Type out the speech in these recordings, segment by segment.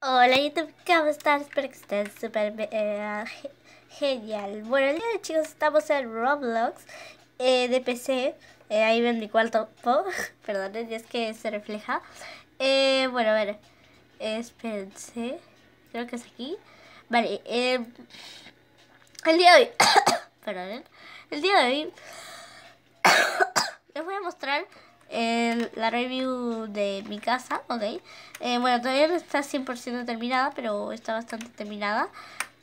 Hola YouTube, ¿cómo están? Espero que estén súper eh, genial. Bueno, el día de chicos estamos en Roblox eh, de PC. Eh, ahí ven mi cuarto, perdonen, es que se refleja. Eh, bueno, a ver, espérense, creo que es aquí. Vale, em, el día de hoy, perdonen, el día de hoy les voy a mostrar la review de mi casa, ¿ok? Eh, bueno, todavía no está 100% terminada, pero está bastante terminada.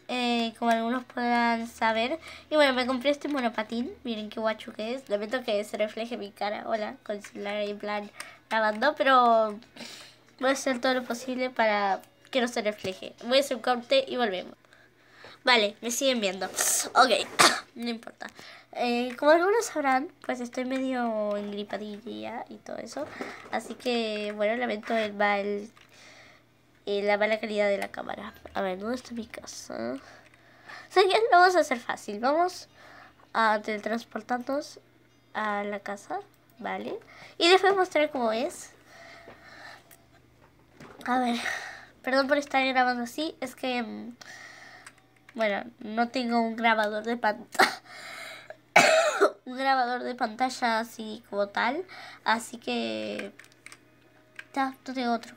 Eh, como algunos puedan saber. Y bueno, me compré este monopatín. Miren qué guacho que es. Lamento que se refleje mi cara. Hola, con celular plan grabando. Pero voy a hacer todo lo posible para que no se refleje. Voy a hacer un corte y volvemos. Vale, me siguen viendo. Ok, no importa. Eh, como algunos sabrán, pues estoy medio gripadilla y todo eso. Así que, bueno, lamento el mal, eh, la mala calidad de la cámara. A ver, ¿dónde está mi casa? O lo vamos a hacer fácil. Vamos a teletransportarnos a la casa, ¿vale? Y les voy a mostrar cómo es. A ver, perdón por estar grabando así. Es que, mm, bueno, no tengo un grabador de pantalla. un grabador de pantalla así como tal. Así que... Ya, no tengo otro.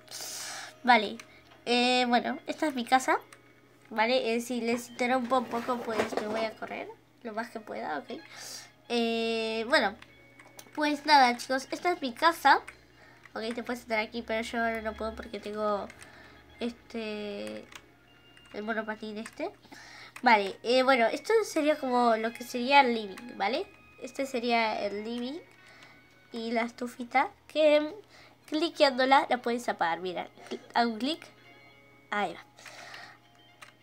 Vale. Eh, bueno, esta es mi casa. Vale, eh, si les interrumpo un poco, pues me voy a correr lo más que pueda, ok. Eh, bueno, pues nada, chicos, esta es mi casa. Ok, te puedes entrar aquí, pero yo ahora no puedo porque tengo este. el monopatín este. Vale, eh, bueno, esto sería como lo que sería el living, ¿vale? Este sería el living. Y la estufita que cliqueándola la puedes apagar. Mira, hago un clic. Ahí va.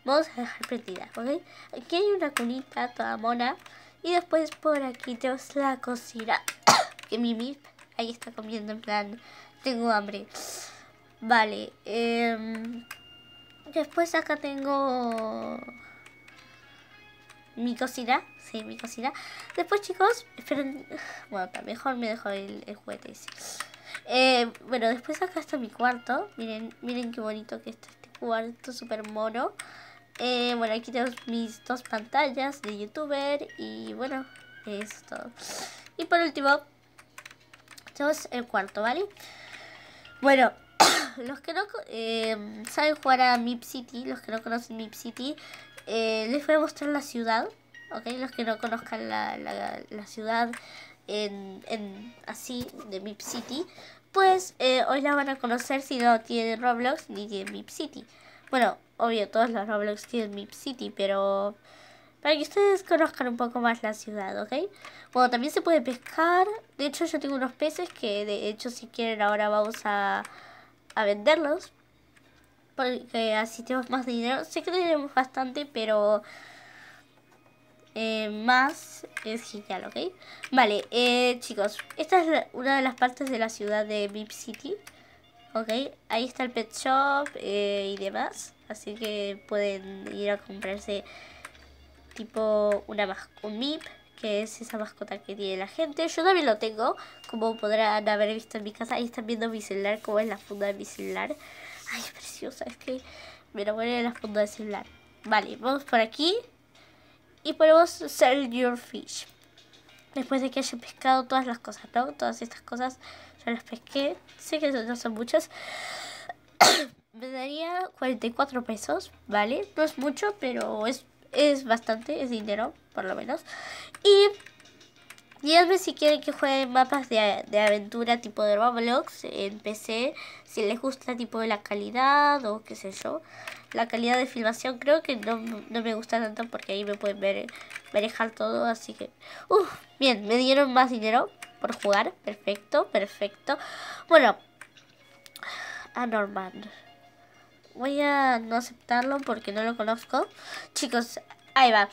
Vamos a dejar prendida, ¿ok? Aquí hay una cunita toda mona. Y después por aquí tenemos la cocina. que Mimi ahí está comiendo en plan, tengo hambre. Vale. Em, después acá tengo mi cocina, sí, mi cocina Después, chicos, esperen, bueno, mejor me dejo el, juguete eh, bueno, después acá está mi cuarto, miren, miren qué bonito que está este cuarto, súper mono. Eh, bueno, aquí tengo mis dos pantallas de youtuber y bueno, esto Y por último, tenemos el cuarto, ¿vale? Bueno, los que no eh, saben jugar a Mip City, los que no conocen Mip City, eh, les voy a mostrar la ciudad, ¿ok? Los que no conozcan la, la, ciudad en, así de Mip City, pues eh, hoy la van a conocer si no tienen Roblox ni tienen Mip City. Bueno, obvio, todos los Roblox tienen Mip City, pero para que ustedes conozcan un poco más la ciudad, ¿ok? Bueno, también se puede pescar. De hecho, yo tengo unos peces que, de hecho, si quieren, ahora vamos a, a venderlos porque así tenemos más dinero. Sé que tenemos bastante, pero eh, más es genial, ¿ok? Vale, eh, chicos, esta es una de las partes de la ciudad de Mip City, ¿ok? Ahí está el pet shop eh, y demás, así que pueden ir a comprarse tipo una un Mip, que es esa mascota que tiene la gente. Yo también lo tengo, como podrán haber visto en mi casa. Ahí están viendo mi celular, como es la funda de mi celular. Ay, preciosa, es que me enamoré de la funda del celular. Vale, vamos por aquí. Y podemos sell your fish. Después de que haya pescado todas las cosas, ¿no? Todas estas cosas yo las pesqué. Sé que no son muchas. me daría 44 pesos, ¿vale? No es mucho, pero es, es bastante, es dinero, por lo menos. Y Díganme si quieren que juegue mapas de, aventura tipo de Roblox en PC, si les gusta tipo de la calidad o qué sé yo. La calidad de filmación creo que no, me gusta tanto porque ahí me pueden ver, manejar todo, así que... bien, me dieron más dinero por jugar, perfecto, perfecto. Bueno, a Norman. Voy a no aceptarlo porque no lo conozco. Chicos, ahí va.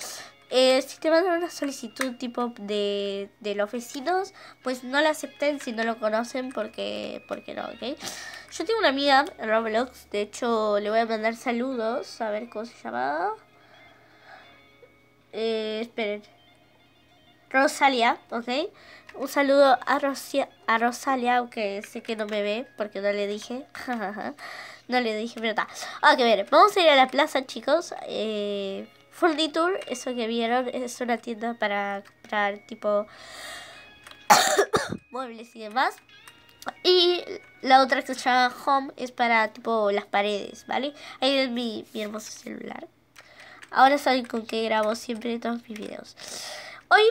Eh, si te mandan una solicitud tipo de, los vecinos, pues no la acepten si no lo conocen porque, porque no, ¿ok? Yo tengo una amiga en Roblox, de hecho le voy a mandar saludos, a ver cómo se llama. Eh, esperen. Rosalia, ¿ok? Un saludo a, a Rosalia, aunque sé que no me ve porque no le dije. no le dije, pero está. Ok, ver vamos a ir a la plaza, chicos. Eh, Furniture, eso que vieron, es una tienda para comprar tipo muebles y demás. Y la otra que se llama Home es para tipo las paredes, ¿vale? Ahí es mi, mi hermoso celular. Ahora saben con qué grabo siempre todos mis videos. Hoy,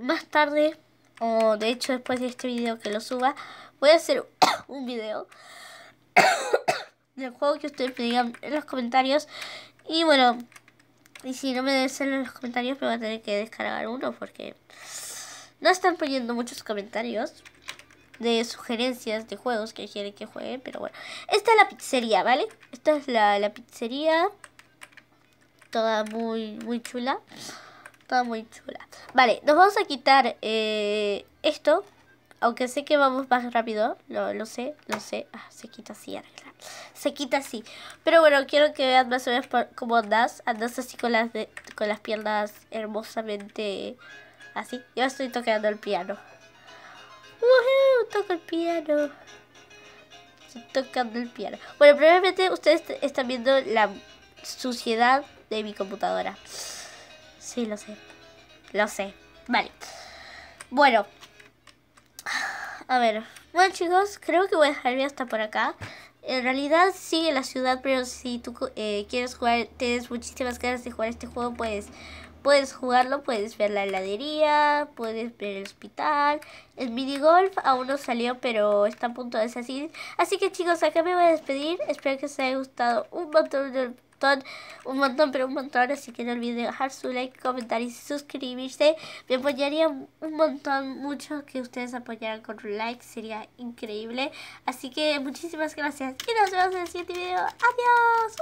más tarde, o de hecho después de este video que lo suba, voy a hacer un video del juego que ustedes me digan en los comentarios. Y bueno, y si no me dicen en los comentarios, me voy a tener que descargar uno porque no están poniendo muchos comentarios de sugerencias de juegos que quieren que juegue, pero bueno. Esta es la pizzería, ¿vale? Esta es la, pizzería. Toda muy, muy chula. Toda muy chula. Vale, nos vamos a quitar eh, esto aunque sé que vamos más rápido. Lo, sé, lo sé. Ah, se quita así, Se quita así. Pero bueno, quiero que vean más o menos cómo andas. Andas así con las, con las piernas hermosamente así. Yo estoy tocando el piano. ¡Woohoo! Toco el piano. Estoy tocando el piano. Bueno, probablemente ustedes están viendo la suciedad de mi computadora. Sí, lo sé. Lo sé. Vale. Bueno, a ver, bueno chicos, creo que voy a dejar hasta por acá. En realidad sigue la ciudad, pero si tú eh, quieres jugar, tienes muchísimas ganas de jugar este juego, pues, puedes jugarlo, puedes ver la heladería, puedes ver el hospital. El mini golf aún no salió, pero está a punto de salir. Así que chicos, acá me voy a despedir. Espero que os haya gustado un montón de un montón, pero un montón. Así que no olviden dejar su like, comentar y suscribirse. Me apoyaría un montón, mucho que ustedes apoyaran con un like. Sería increíble. Así que muchísimas gracias. Y nos vemos en el siguiente video. Adiós.